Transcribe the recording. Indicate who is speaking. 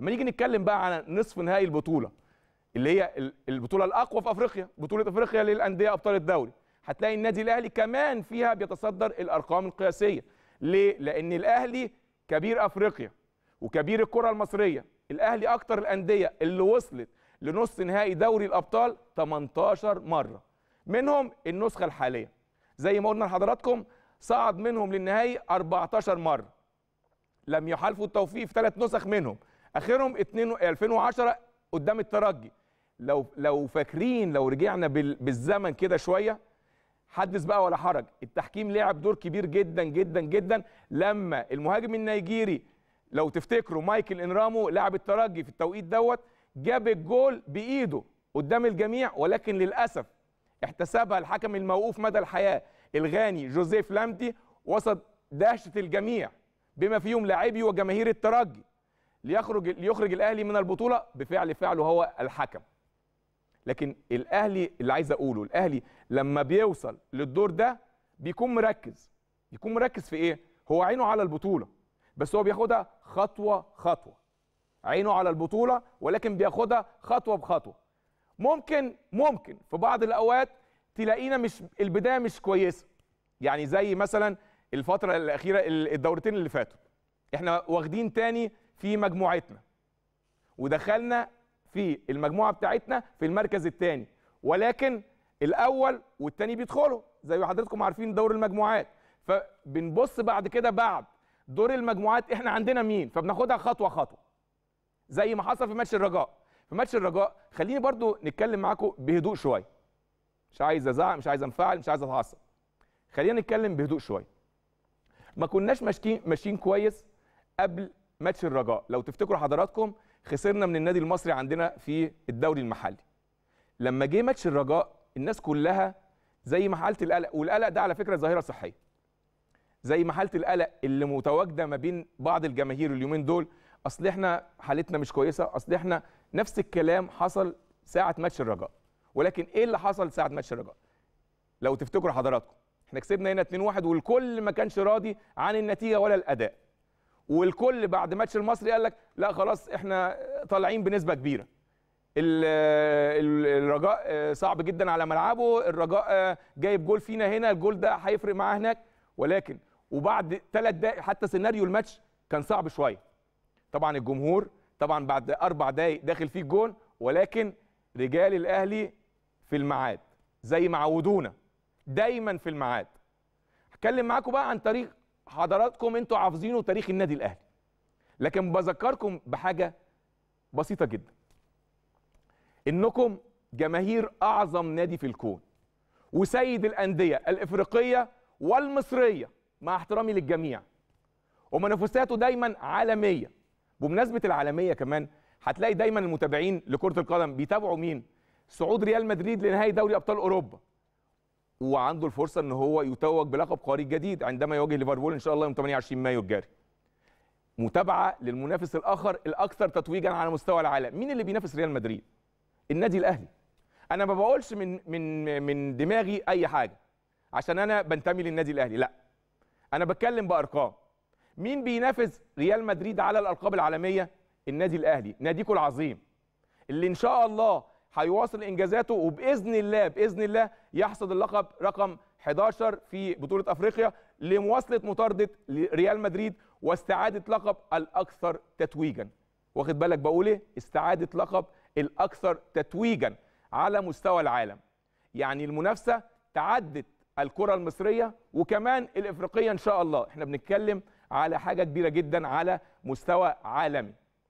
Speaker 1: لما نيجي نتكلم بقى على نصف نهائي البطوله اللي هي البطوله الاقوى في افريقيا بطوله افريقيا للانديه ابطال الدوري هتلاقي النادي الاهلي كمان فيها بيتصدر الارقام القياسيه ليه لان الاهلي كبير افريقيا وكبير الكره المصريه الاهلي اكتر الانديه اللي وصلت لنص نهائي دوري الابطال 18 مره منهم النسخه الحاليه زي ما قلنا لحضراتكم صعد منهم للنهائي 14 مره لم يحالفوا التوفيق في ثلاث نسخ منهم اخرهم 2 2010 آه، قدام الترجي لو لو فاكرين لو رجعنا بالزمن كده شويه حدث بقى ولا حرج التحكيم لعب دور كبير جدا جدا جدا لما المهاجم النيجيري لو تفتكروا مايكل انرامو لاعب الترجي في التوقيت دوت جاب الجول بايده قدام الجميع ولكن للاسف احتسبها الحكم الموقوف مدى الحياه الغاني جوزيف لامتي وسط دهشه الجميع بما فيهم لاعبي وجماهير الترجي ليخرج ليخرج الاهلي من البطوله بفعل فعله هو الحكم لكن الاهلي اللي عايز اقوله الاهلي لما بيوصل للدور ده بيكون مركز بيكون مركز في ايه هو عينه على البطوله بس هو بياخدها خطوه خطوه عينه على البطوله ولكن بياخدها خطوه بخطوه ممكن ممكن في بعض الاوقات تلاقينا مش البدايه مش كويسه يعني زي مثلا الفتره الاخيره الدورتين اللي فاتوا احنا واخدين تاني في مجموعتنا ودخلنا في المجموعه بتاعتنا في المركز الثاني ولكن الاول والثاني بيدخلوا زي ما حضراتكم عارفين دور المجموعات فبنبص بعد كده بعد دور المجموعات احنا عندنا مين فبناخدها خطوه خطوه زي ما حصل في ماتش الرجاء في ماتش الرجاء خليني برضو نتكلم معاكم بهدوء شويه مش عايز ازعق مش عايز انفعل مش عايز اتعصب خلينا نتكلم بهدوء شويه ما كناش ماشيين ماشيين كويس قبل ماتش الرجاء لو تفتكروا حضراتكم خسرنا من النادي المصري عندنا في الدوري المحلي لما جه ماتش الرجاء الناس كلها زي ما حاله القلق والقلق ده على فكره ظاهره صحيه زي ما حاله القلق اللي متواجده ما بين بعض الجماهير اليومين دول اصل احنا حالتنا مش كويسه اصل احنا نفس الكلام حصل ساعه ماتش الرجاء ولكن ايه اللي حصل ساعه ماتش الرجاء لو تفتكروا حضراتكم احنا كسبنا هنا 2-1 والكل ما كانش راضي عن النتيجه ولا الاداء والكل بعد ماتش المصري قال لك لا خلاص احنا طالعين بنسبه كبيره الرجاء آه، صعب جدا على ملعبه الرجاء آه، جايب جول فينا هنا الجول ده هيفرق معاه هناك ولكن وبعد ثلاث دقائق حتى سيناريو الماتش كان صعب شويه طبعا الجمهور طبعا بعد اربع دقائق داخل فيه الجول ولكن رجال الاهلي في الميعاد زي ما عودونا دايما في الميعاد هتكلم معاكم بقى عن طريق حضراتكم انتوا حافظينه تاريخ النادي الاهلي لكن بذكركم بحاجه بسيطه جدا انكم جماهير اعظم نادي في الكون وسيد الانديه الافريقيه والمصريه مع احترامي للجميع ومنافساته دايما عالميه بمناسبه العالميه كمان هتلاقي دايما المتابعين لكره القدم بيتابعوا مين؟ صعود ريال مدريد لنهائي دوري ابطال اوروبا وعنده الفرصه ان هو يتوج بلقب قاري جديد عندما يواجه ليفربول ان شاء الله يوم 28 مايو الجاري. متابعه للمنافس الاخر الاكثر تتويجا على مستوى العالم، مين اللي بينافس ريال مدريد؟ النادي الاهلي. انا ما بقولش من من من دماغي اي حاجه عشان انا بنتمي للنادي الاهلي، لا. انا بتكلم بارقام. مين بينافس ريال مدريد على الالقاب العالميه؟ النادي الاهلي، ناديكم العظيم. اللي ان شاء الله هيواصل انجازاته وباذن الله باذن الله يحصد اللقب رقم 11 في بطوله افريقيا لمواصله مطارده ريال مدريد واستعاده لقب الاكثر تتويجا واخد بالك بقول ايه استعاده لقب الاكثر تتويجا على مستوى العالم يعني المنافسه تعدت الكره المصريه وكمان الافريقيه ان شاء الله احنا بنتكلم على حاجه كبيره جدا على مستوى عالمي